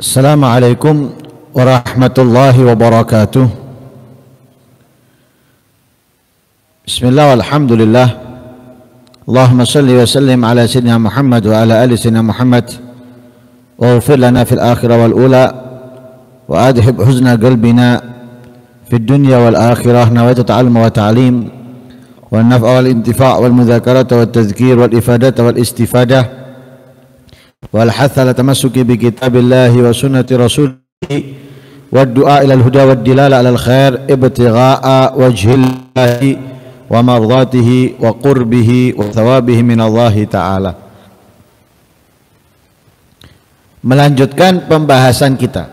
السلام عليكم ورحمة الله وبركاته بسم الله والحمد لله اللهم صل وسلم على سيدنا محمد وعلى آل سيدنا محمد واغفر لنا في الآخرة والأولى وأذهب حزن قلبنا في الدنيا والآخرة نويت تعلم وتعليم والنفع والانتفاع والمذاكرة والتذكير والإفادة والاستفادة wal hatha la tamassuki bi kitabillahi wa sunnati du'a ila al huda rasulih dilala ala al khair ibtigha'a الخير wa mardatihi wa qurbihi wa thawabihi min Allah Ta'ala melanjutkan pembahasan kita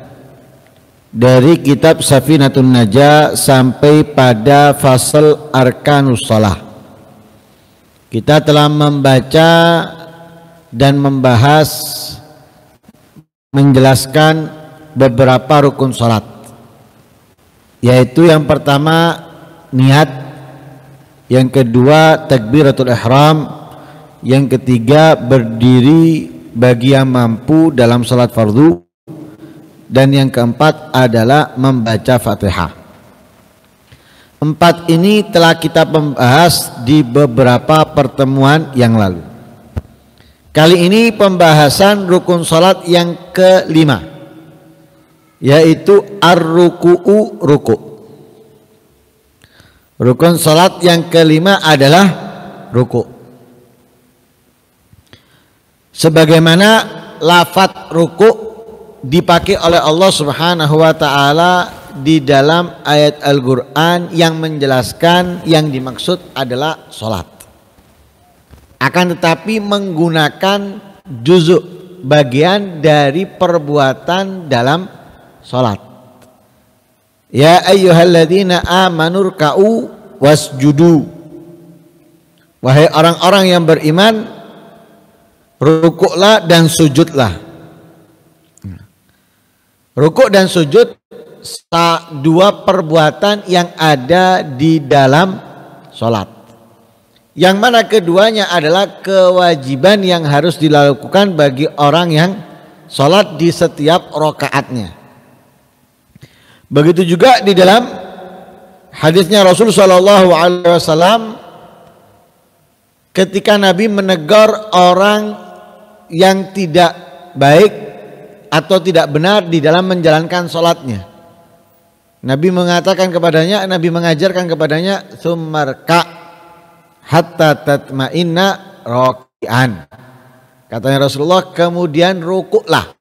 dari kitab Safinatun Najah sampai pada fasal Arkanus Salah kita telah membaca dan membahas menjelaskan beberapa rukun salat yaitu yang pertama niat yang kedua takbiratul ihram yang ketiga berdiri bagi yang mampu dalam salat fardu dan yang keempat adalah membaca Fatihah. Empat ini telah kita membahas di beberapa pertemuan yang lalu. Kali ini pembahasan rukun salat yang kelima yaitu ar-ruku'u ruku. Rukun salat yang kelima adalah ruku. Sebagaimana lafat ruku dipakai oleh Allah Subhanahu wa taala di dalam ayat Al-Qur'an yang menjelaskan yang dimaksud adalah salat akan tetapi menggunakan juzuk bagian dari perbuatan dalam sholat. ya ayyuhalladzina amanur kau wasjudu wahai orang-orang yang beriman rukuklah dan sujudlah rukuk dan sujud dua perbuatan yang ada di dalam sholat. Yang mana keduanya adalah kewajiban yang harus dilakukan bagi orang yang sholat di setiap rokaatnya. Begitu juga di dalam hadisnya Rasul Shallallahu Alaihi Wasallam ketika Nabi menegur orang yang tidak baik atau tidak benar di dalam menjalankan sholatnya. Nabi mengatakan kepadanya, Nabi mengajarkan kepadanya, sumarka hatta tatmainna rokian. Katanya Rasulullah, kemudian rukuklah.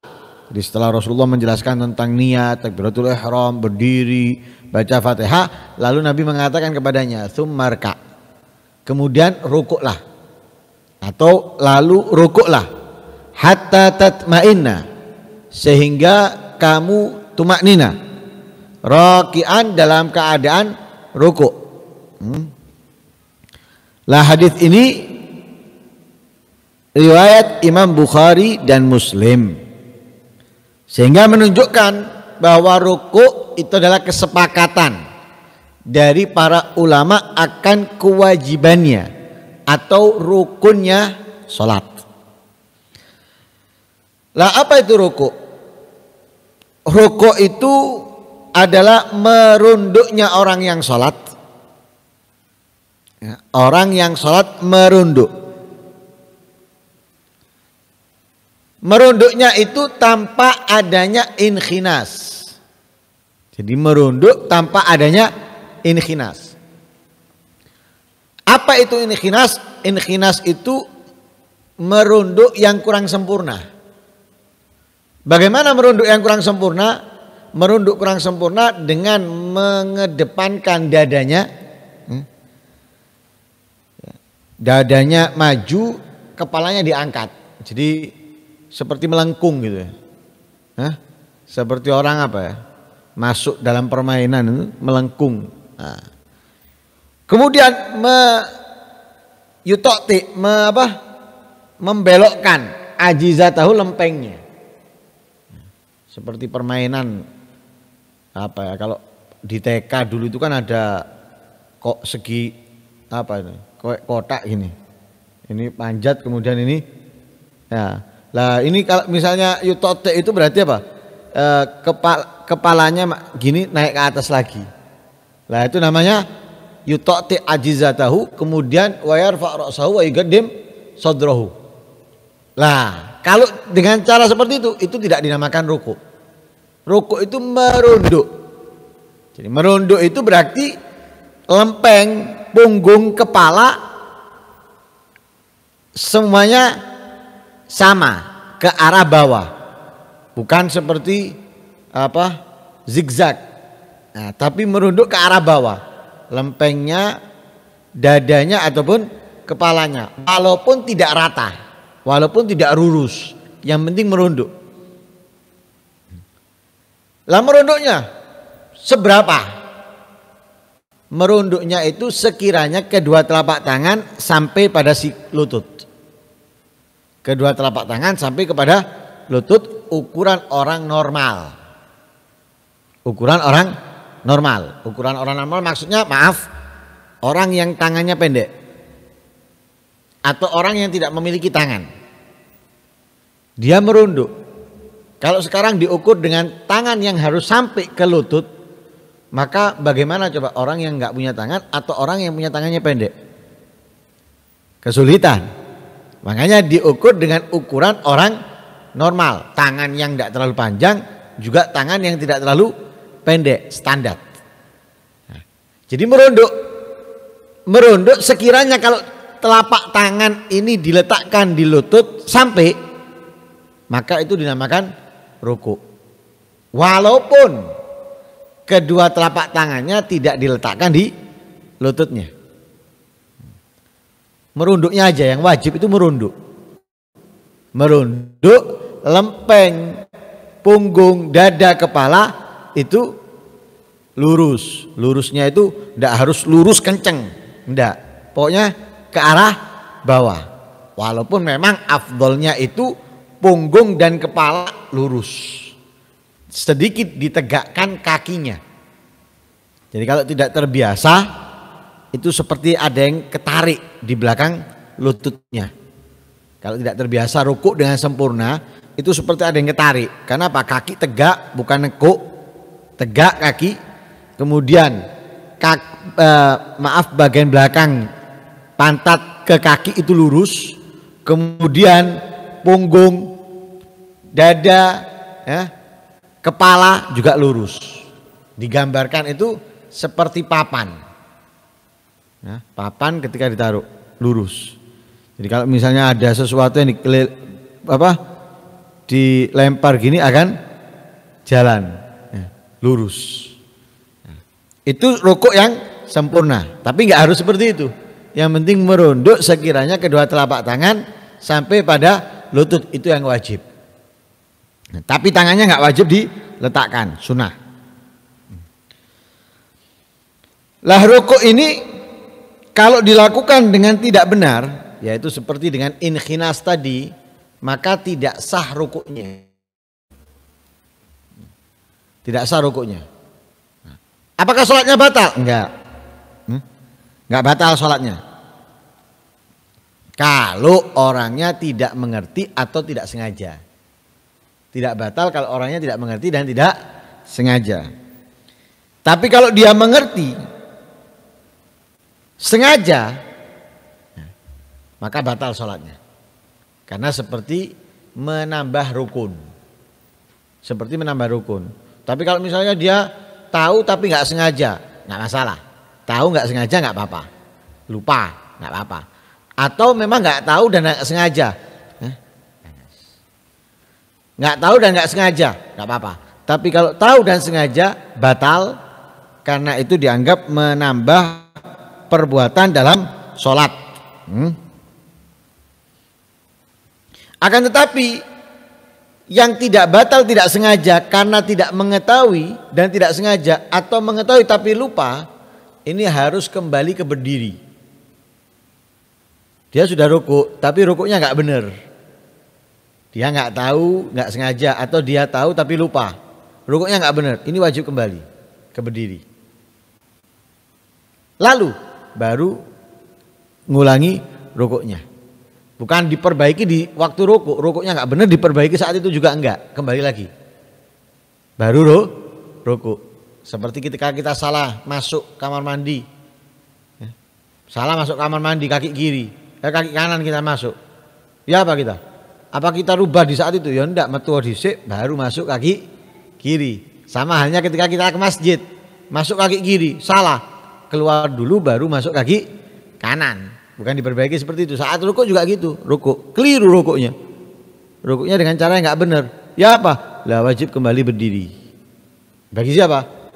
Jadi setelah Rasulullah menjelaskan tentang niat, takbiratul ihram, berdiri, baca Fatihah, lalu Nabi mengatakan kepadanya, sumarka. Kemudian rukuklah. Atau lalu rukuklah hatta tatmainna sehingga kamu tumaknina. Rokian dalam keadaan rukuk. Hmm. Lah hadis ini riwayat Imam Bukhari dan Muslim. Sehingga menunjukkan bahwa ruku itu adalah kesepakatan dari para ulama akan kewajibannya atau rukunnya salat. Lah apa itu ruku? Ruku itu adalah merunduknya orang yang salat Ya. orang yang sholat merunduk. Merunduknya itu tanpa adanya inkhinas. Jadi merunduk tanpa adanya inkhinas. Apa itu inkhinas? Inkhinas itu merunduk yang kurang sempurna. Bagaimana merunduk yang kurang sempurna? Merunduk kurang sempurna dengan mengedepankan dadanya dadanya maju, kepalanya diangkat. Jadi seperti melengkung gitu ya. Hah? Seperti orang apa ya? Masuk dalam permainan itu melengkung. Nah. Kemudian me yutokti, me apa? membelokkan ajizatahu lempengnya. Seperti permainan apa ya kalau di TK dulu itu kan ada kok segi apa ini? kotak gini. Ini panjat kemudian ini ya. Lah ini kalau misalnya yutote itu berarti apa? E, eh, kepala, kepalanya gini naik ke atas lagi. Lah itu namanya yutote ajizatahu kemudian wayar fa'rasahu wa yagdim sadrahu. Lah kalau dengan cara seperti itu itu tidak dinamakan ruku. Ruku itu merunduk. Jadi merunduk itu berarti lempeng, punggung, kepala semuanya sama ke arah bawah. Bukan seperti apa? zigzag. Nah, tapi merunduk ke arah bawah. Lempengnya, dadanya ataupun kepalanya. Walaupun tidak rata, walaupun tidak lurus, yang penting merunduk. Lah merunduknya seberapa? merunduknya itu sekiranya kedua telapak tangan sampai pada si lutut. Kedua telapak tangan sampai kepada lutut ukuran orang normal. Ukuran orang normal. Ukuran orang normal maksudnya maaf, orang yang tangannya pendek. Atau orang yang tidak memiliki tangan. Dia merunduk. Kalau sekarang diukur dengan tangan yang harus sampai ke lutut, maka bagaimana coba orang yang nggak punya tangan atau orang yang punya tangannya pendek? Kesulitan. Makanya diukur dengan ukuran orang normal. Tangan yang tidak terlalu panjang juga tangan yang tidak terlalu pendek, standar. Nah, jadi merunduk. Merunduk sekiranya kalau telapak tangan ini diletakkan di lutut sampai maka itu dinamakan ruku. Walaupun kedua telapak tangannya tidak diletakkan di lututnya. Merunduknya aja yang wajib itu merunduk. Merunduk lempeng, punggung, dada, kepala itu lurus. Lurusnya itu tidak harus lurus kenceng. Tidak. Pokoknya ke arah bawah. Walaupun memang afdolnya itu punggung dan kepala lurus sedikit ditegakkan kakinya. Jadi kalau tidak terbiasa itu seperti ada yang ketarik di belakang lututnya. Kalau tidak terbiasa rukuk dengan sempurna itu seperti ada yang ketarik. Karena apa? Kaki tegak bukan nekuk. Tegak kaki. Kemudian kak, eh, maaf bagian belakang pantat ke kaki itu lurus. Kemudian punggung, dada, ya, Kepala juga lurus. Digambarkan itu seperti papan. Nah, papan ketika ditaruh lurus. Jadi kalau misalnya ada sesuatu yang dikelil, apa dilempar gini akan jalan ya, lurus. Ya. Itu rokok yang sempurna, tapi nggak harus seperti itu. Yang penting merunduk sekiranya kedua telapak tangan sampai pada lutut itu yang wajib tapi tangannya nggak wajib diletakkan, sunnah. Lah rukuk ini kalau dilakukan dengan tidak benar, yaitu seperti dengan inkhinas tadi, maka tidak sah rukuknya. Tidak sah rukuknya. Apakah sholatnya batal? Enggak. Hmm? Enggak batal sholatnya. Kalau orangnya tidak mengerti atau tidak sengaja. Tidak batal kalau orangnya tidak mengerti dan tidak sengaja. Tapi kalau dia mengerti sengaja ya, maka batal sholatnya. Karena seperti menambah rukun. Seperti menambah rukun. Tapi kalau misalnya dia tahu tapi nggak sengaja, nggak masalah. Tahu nggak sengaja nggak apa-apa. Lupa nggak apa-apa. Atau memang nggak tahu dan nggak sengaja, Nggak tahu dan nggak sengaja, nggak apa-apa. Tapi kalau tahu dan sengaja batal karena itu dianggap menambah perbuatan dalam sholat. Hmm. Akan tetapi yang tidak batal tidak sengaja karena tidak mengetahui dan tidak sengaja atau mengetahui tapi lupa ini harus kembali ke berdiri. Dia sudah ruku tapi rukunya nggak benar. Dia nggak tahu, nggak sengaja atau dia tahu tapi lupa. Rukuknya nggak benar. Ini wajib kembali ke berdiri. Lalu baru ngulangi rukuknya. Bukan diperbaiki di waktu rukuk, rukuknya nggak benar diperbaiki saat itu juga enggak, kembali lagi. Baru ruk rukuk. Seperti ketika kita salah masuk kamar mandi. Ya. Salah masuk kamar mandi kaki kiri, eh, kaki kanan kita masuk. Ya apa kita? Apa kita rubah di saat itu? Ya enggak, metu dhisik baru masuk kaki kiri. Sama halnya ketika kita ke masjid, masuk kaki kiri, salah. Keluar dulu baru masuk kaki kanan. Bukan diperbaiki seperti itu. Saat rukuk juga gitu, rukuk. Keliru rukuknya. Rukuknya dengan cara yang enggak benar. Ya apa? Lah wajib kembali berdiri. Bagi siapa?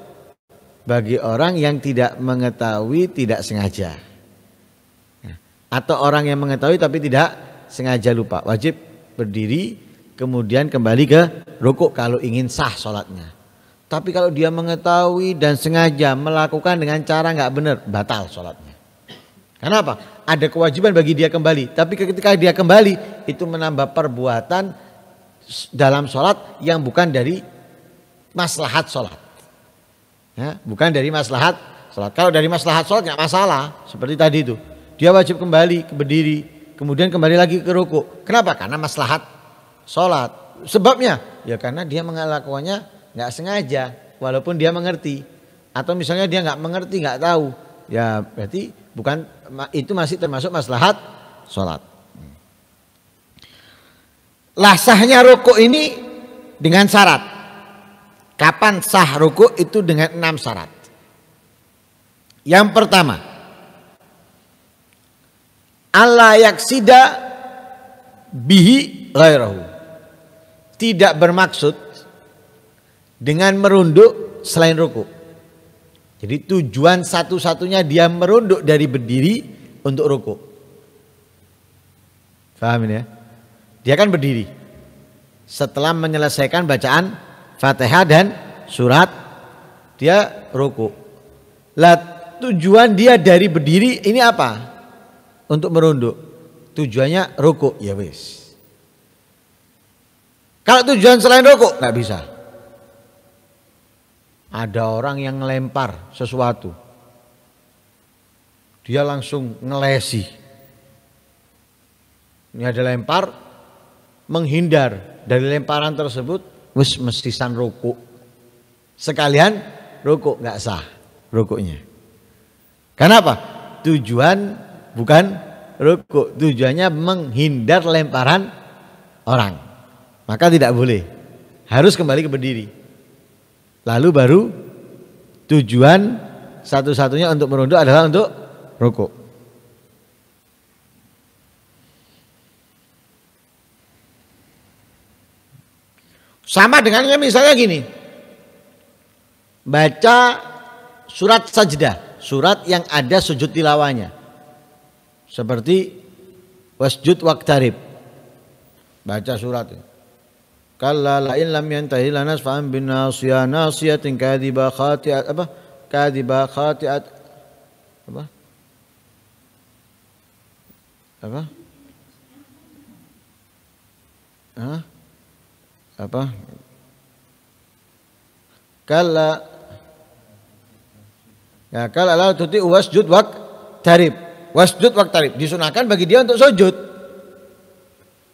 Bagi orang yang tidak mengetahui, tidak sengaja nah, atau orang yang mengetahui tapi tidak sengaja lupa wajib berdiri kemudian kembali ke rukuk kalau ingin sah sholatnya. Tapi kalau dia mengetahui dan sengaja melakukan dengan cara nggak benar, batal sholatnya. apa Ada kewajiban bagi dia kembali. Tapi ketika dia kembali, itu menambah perbuatan dalam sholat yang bukan dari maslahat sholat. Ya, bukan dari maslahat sholat. Kalau dari maslahat sholat nggak masalah. Seperti tadi itu. Dia wajib kembali, ke berdiri, kemudian kembali lagi ke ruku. Kenapa? Karena maslahat sholat. Sebabnya ya karena dia melakukannya nggak sengaja, walaupun dia mengerti. Atau misalnya dia nggak mengerti, nggak tahu, ya berarti bukan itu masih termasuk maslahat sholat. Lah ruku ini dengan syarat. Kapan sah ruku itu dengan enam syarat. Yang pertama, Allah yaksida bihi ghairahu. Tidak bermaksud dengan merunduk selain ruku. Jadi tujuan satu-satunya dia merunduk dari berdiri untuk ruku. Faham ini ya? Dia kan berdiri. Setelah menyelesaikan bacaan Fatihah dan surat dia ruku. Lah tujuan dia dari berdiri ini apa? untuk merunduk. Tujuannya rukuk, ya wis. Kalau tujuan selain rukuk nggak bisa. Ada orang yang ngelempar sesuatu. Dia langsung ngelesi. Ini ada lempar, menghindar dari lemparan tersebut, wis mestisan rukuk. Sekalian rukuk nggak sah rukuknya. Kenapa? Tujuan bukan ruku. Tujuannya menghindar lemparan orang. Maka tidak boleh. Harus kembali ke berdiri. Lalu baru tujuan satu-satunya untuk merunduk adalah untuk ruku. Sama dengannya misalnya gini. Baca surat sajdah, surat yang ada sujud tilawahnya. Seperti wasjud waktarib. Baca surat. Kalla la in lam yantahi lanas fa'am bin nasiyah nasiyatin kadiba khati'at apa? kadiba khati'at apa? Apa? Hah? Apa? Kalla Ya kalla la tuti wasjud wak tarib wasjud waktarib disunahkan bagi dia untuk sujud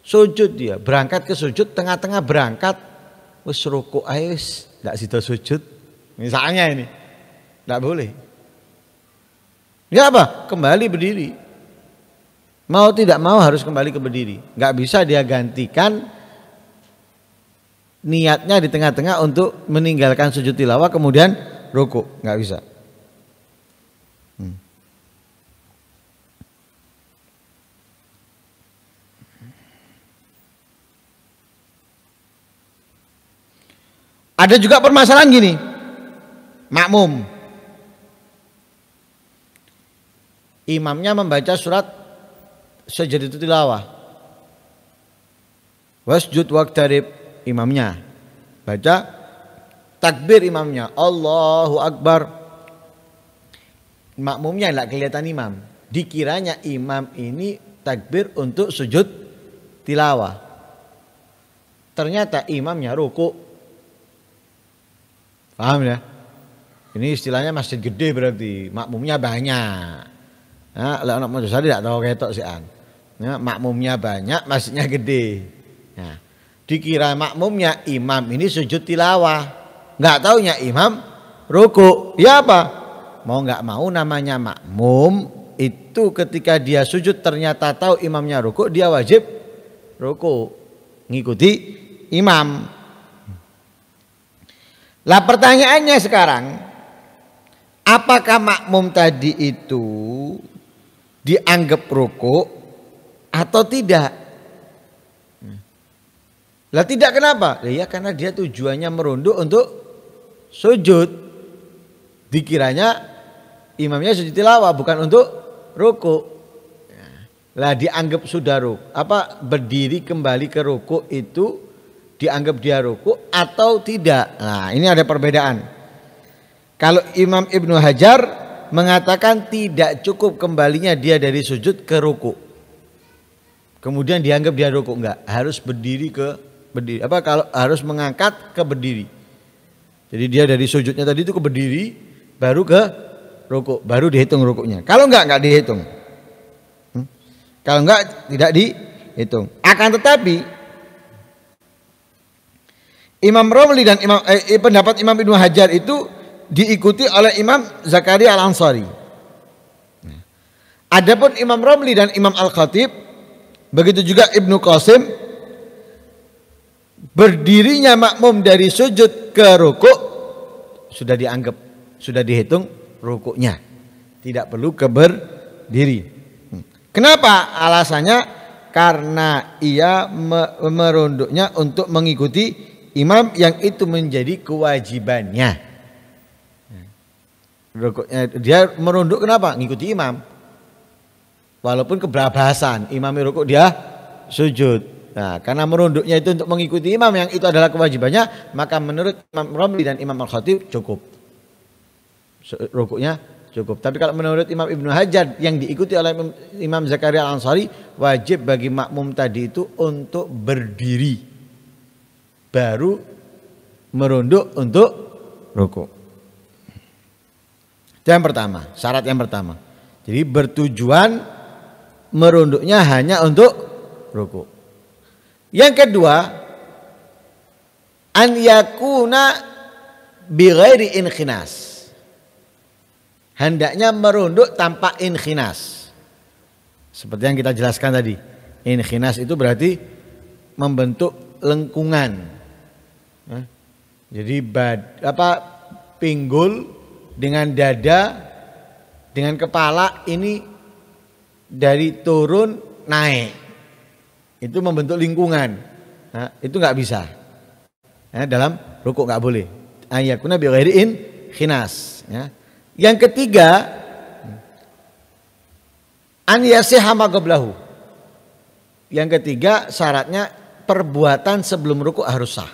sujud dia berangkat ke sujud tengah-tengah berangkat wis ruku ais tidak situ sujud misalnya ini tidak boleh ya apa kembali berdiri mau tidak mau harus kembali ke berdiri nggak bisa dia gantikan niatnya di tengah-tengah untuk meninggalkan sujud tilawah kemudian ruku nggak bisa Ada juga permasalahan gini. Makmum. Imamnya membaca surat Sajadatul Tilawah. Wasjud waqtarib imamnya. Baca takbir imamnya. Allahu Akbar. Makmumnya nggak kelihatan imam. Dikiranya imam ini takbir untuk sujud tilawah. Ternyata imamnya ruku Paham ya? Ini istilahnya masjid gede berarti makmumnya banyak. Nah, lah anak muda saya tidak tahu ketok sih an. Nah, makmumnya banyak, masjidnya gede. Nah, dikira makmumnya imam ini sujud tilawah. Nggak taunya imam ruku. Ya apa? Mau nggak mau namanya makmum itu ketika dia sujud ternyata tahu imamnya ruku dia wajib ruku ngikuti imam lah pertanyaannya sekarang, apakah makmum tadi itu dianggap rukuk atau tidak? Lah tidak kenapa? Lah ya karena dia tujuannya merunduk untuk sujud. Dikiranya imamnya sujud tilawah bukan untuk rukuk. Lah dianggap sudah ruk. Apa berdiri kembali ke rukuk itu dianggap dia ruku atau tidak. Nah, ini ada perbedaan. Kalau Imam Ibnu Hajar mengatakan tidak cukup kembalinya dia dari sujud ke ruku. Kemudian dianggap dia ruku enggak, harus berdiri ke berdiri. Apa kalau harus mengangkat ke berdiri. Jadi dia dari sujudnya tadi itu ke berdiri baru ke ruku, baru dihitung rukunya. Kalau enggak enggak dihitung. Hmm? Kalau enggak tidak dihitung. Akan tetapi Imam Romli dan Imam eh, eh, pendapat Imam Ibnu Hajar itu diikuti oleh Imam Zakaria Al Ansari. Adapun Imam Romli dan Imam Al Khatib, begitu juga Ibnu Qasim berdirinya makmum dari sujud ke rukuk sudah dianggap sudah dihitung rukuknya. Tidak perlu keberdiri. Kenapa? Alasannya karena ia merunduknya untuk mengikuti imam yang itu menjadi kewajibannya. Eh, dia merunduk kenapa? Ngikuti imam. Walaupun keberabasan imam rukuk dia sujud. Nah, karena merunduknya itu untuk mengikuti imam yang itu adalah kewajibannya, maka menurut Imam Romli dan Imam Al-Khatib cukup. Rukuknya cukup. Tapi kalau menurut Imam Ibnu Hajar yang diikuti oleh Imam Zakaria Al-Ansari, wajib bagi makmum tadi itu untuk berdiri baru merunduk untuk ruku. Itu yang pertama, syarat yang pertama. Jadi bertujuan merunduknya hanya untuk ruku. Yang kedua, an yakuna bi ghairi inkhinas. Hendaknya merunduk tanpa inkhinas. Seperti yang kita jelaskan tadi. Inkhinas itu berarti membentuk lengkungan jadi bad apa pinggul dengan dada dengan kepala ini dari turun naik itu membentuk lingkungan nah, itu nggak bisa ya, dalam rukuk nggak boleh ayakuna biwairin khinas ya. yang ketiga an yasihama yang ketiga syaratnya perbuatan sebelum rukuk harus sah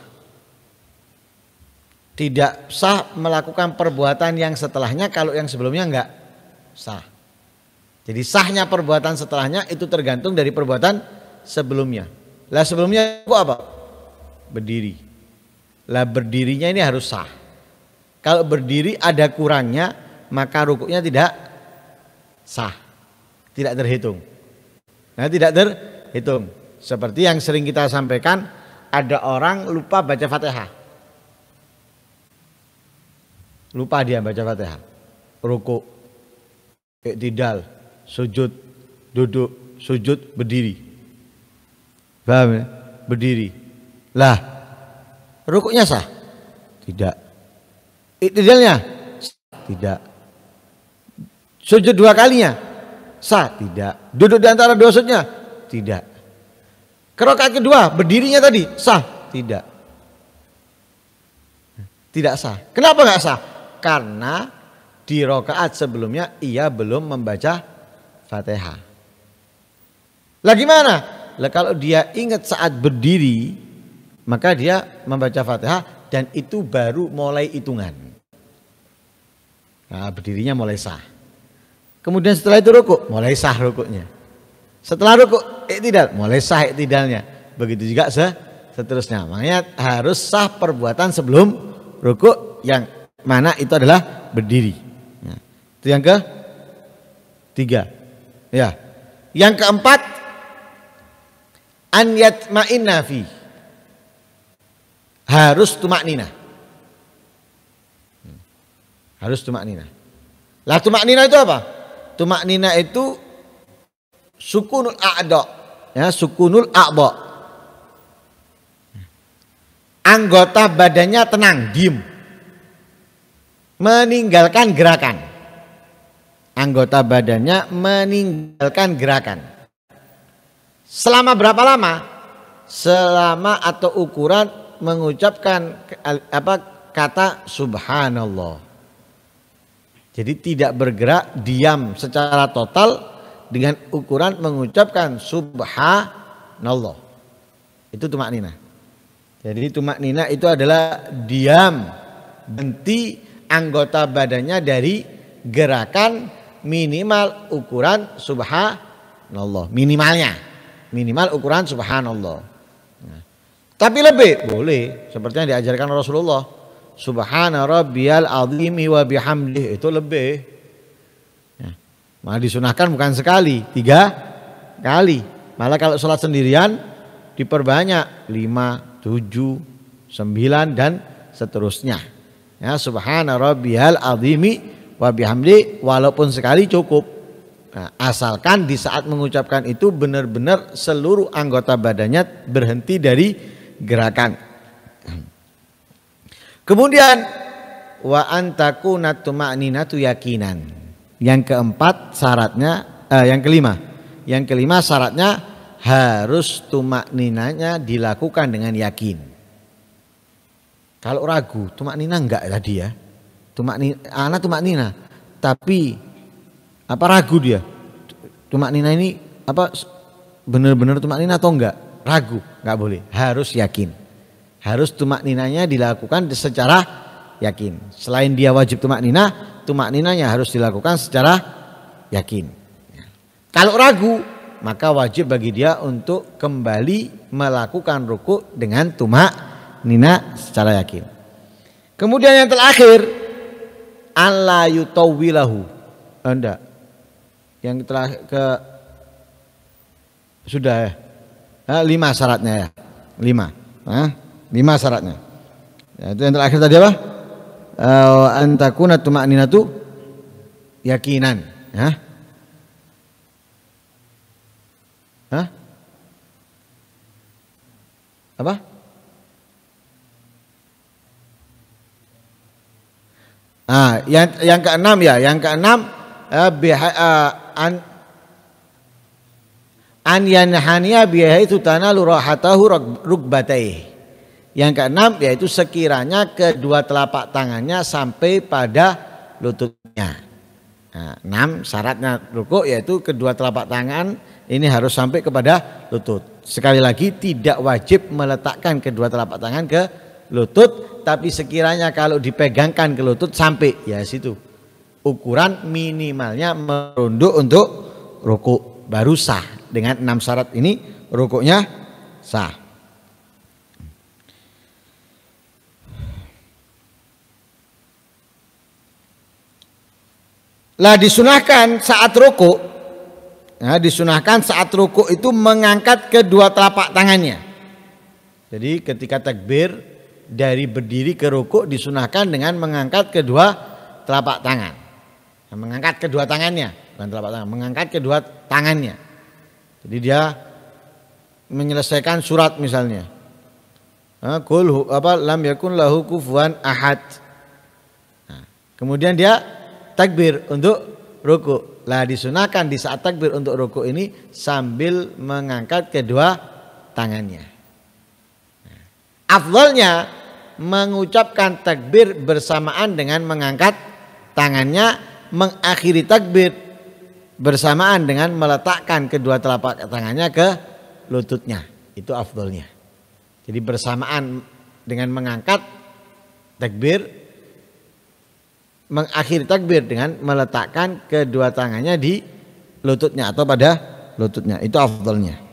tidak sah melakukan perbuatan yang setelahnya kalau yang sebelumnya enggak sah. Jadi sahnya perbuatan setelahnya itu tergantung dari perbuatan sebelumnya. Lah sebelumnya itu apa? Berdiri. Lah berdirinya ini harus sah. Kalau berdiri ada kurangnya maka rukuknya tidak sah. Tidak terhitung. Nah tidak terhitung. Seperti yang sering kita sampaikan ada orang lupa baca fatihah lupa dia baca Fatihah. Ruku, iktidal, sujud, duduk, sujud, berdiri. Paham ya? Berdiri. Lah, rukuknya sah? Tidak. Iktidalnya? Tidak. Sujud dua kalinya? Sah? Tidak. Duduk di antara dua sujudnya? Tidak. Kerokat kedua, berdirinya tadi? Sah? Tidak. Tidak sah. Kenapa nggak sah? karena di rokaat sebelumnya ia belum membaca Fatihah. Lagi mana? Lah kalau dia ingat saat berdiri, maka dia membaca Fatihah dan itu baru mulai hitungan. Nah, berdirinya mulai sah. Kemudian setelah itu rukuk, mulai sah rukuknya. Setelah rukuk, tidak, mulai sah tidaknya. Begitu juga se seterusnya. Makanya harus sah perbuatan sebelum rukuk yang mana itu adalah berdiri. Ya. Itu yang ke tiga. Ya. Yang keempat an yatma'inna fi. Harus tumaknina. Hmm. Harus tumaknina. Lah tumaknina itu apa? Tumaknina itu sukunul a'da. Ya, sukunul a'da. Hmm. Anggota badannya tenang, diem meninggalkan gerakan. Anggota badannya meninggalkan gerakan. Selama berapa lama? Selama atau ukuran mengucapkan apa kata subhanallah. Jadi tidak bergerak diam secara total dengan ukuran mengucapkan subhanallah. Itu tumak nina. Jadi tumak nina itu adalah diam, berhenti anggota badannya dari gerakan minimal ukuran subhanallah. Minimalnya. Minimal ukuran subhanallah. Nah. Tapi lebih boleh seperti yang diajarkan Rasulullah. Subhana rabbiyal azimi wa bihamdih itu lebih. Nah. Malah disunahkan bukan sekali, tiga kali. Malah kalau sholat sendirian diperbanyak lima, tujuh, sembilan dan seterusnya. Ya subhana Al azimi wa bihamdi walaupun sekali cukup. Nah, asalkan di saat mengucapkan itu benar-benar seluruh anggota badannya berhenti dari gerakan. Kemudian wa antakuna Tu yakinan. Yang keempat syaratnya eh, yang kelima. Yang kelima syaratnya harus tumakninanya dilakukan dengan yakin. Kalau ragu, tumak nina enggak tadi ya. Tumak nina, anak tumak nina. Tapi apa ragu dia? Tumak nina ini apa benar-benar tumak nina atau enggak? Ragu, enggak boleh. Harus yakin. Harus tumak ninanya dilakukan secara yakin. Selain dia wajib tumak nina, tumak ninanya harus dilakukan secara yakin. Kalau ragu, maka wajib bagi dia untuk kembali melakukan ruku dengan tumak nina secara yakin. Kemudian yang terakhir Allah yutawilahu. Oh, Anda. Yang terakhir ke sudah ya. Nah, lima syaratnya ya. Lima. Nah, lima syaratnya. Ya, itu yang terakhir tadi apa? Antakuna antakuna tumakninatu yakinan. Ya. Hah? Apa? Nah, yang yang keenam ya, yang keenam eh, biha, eh, an an yanhania bihaitsu tanalu rahatahu rukbatai. Yang keenam yaitu sekiranya kedua telapak tangannya sampai pada lututnya. Nah, enam syaratnya ruku yaitu kedua telapak tangan ini harus sampai kepada lutut. Sekali lagi tidak wajib meletakkan kedua telapak tangan ke lutut tapi sekiranya kalau dipegangkan ke lutut sampai ya situ ukuran minimalnya merunduk untuk rokok baru sah dengan enam syarat ini rokoknya sah lah disunahkan saat rokok nah, disunahkan saat rukuk itu mengangkat kedua telapak tangannya jadi ketika takbir dari berdiri ke rukuk disunahkan dengan mengangkat kedua telapak tangan. Nah, mengangkat kedua tangannya, bukan telapak tangan, mengangkat kedua tangannya. Jadi dia menyelesaikan surat misalnya. Eh, Kul apa lam yakun lahu kufuan ahad. Nah, kemudian dia takbir untuk ruku. Lah disunahkan di saat takbir untuk ruku ini sambil mengangkat kedua tangannya. Nah, Afdolnya mengucapkan takbir bersamaan dengan mengangkat tangannya mengakhiri takbir bersamaan dengan meletakkan kedua telapak tangannya ke lututnya. Itu afdolnya. Jadi bersamaan dengan mengangkat takbir mengakhiri takbir dengan meletakkan kedua tangannya di lututnya atau pada lututnya. Itu afdolnya.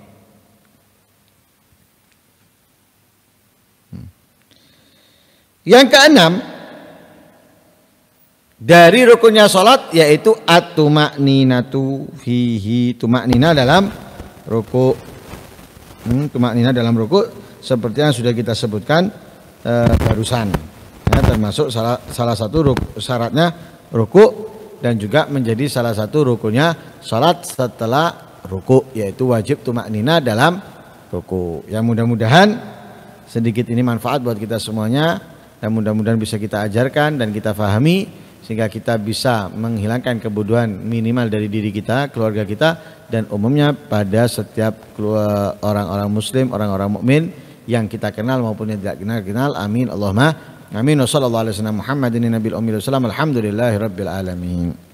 Yang keenam dari rukunnya salat yaitu at-tumaninatu fihi. maknina dalam ruku. Hmm, maknina dalam ruku seperti yang sudah kita sebutkan eh, barusan. Ya, termasuk salah, salah satu ruku, syaratnya ruku dan juga menjadi salah satu rukunnya salat setelah ruku yaitu wajib maknina dalam ruku. Yang mudah-mudahan sedikit ini manfaat buat kita semuanya dan mudah-mudahan bisa kita ajarkan dan kita fahami sehingga kita bisa menghilangkan kebodohan minimal dari diri kita, keluarga kita dan umumnya pada setiap orang-orang muslim, orang-orang mukmin yang kita kenal maupun yang tidak kenal kenal. Amin. Allahumma amin. Wassallallahu alaihi wasallam Muhammadin nabil ummi wasallam. Alhamdulillahirabbil alamin.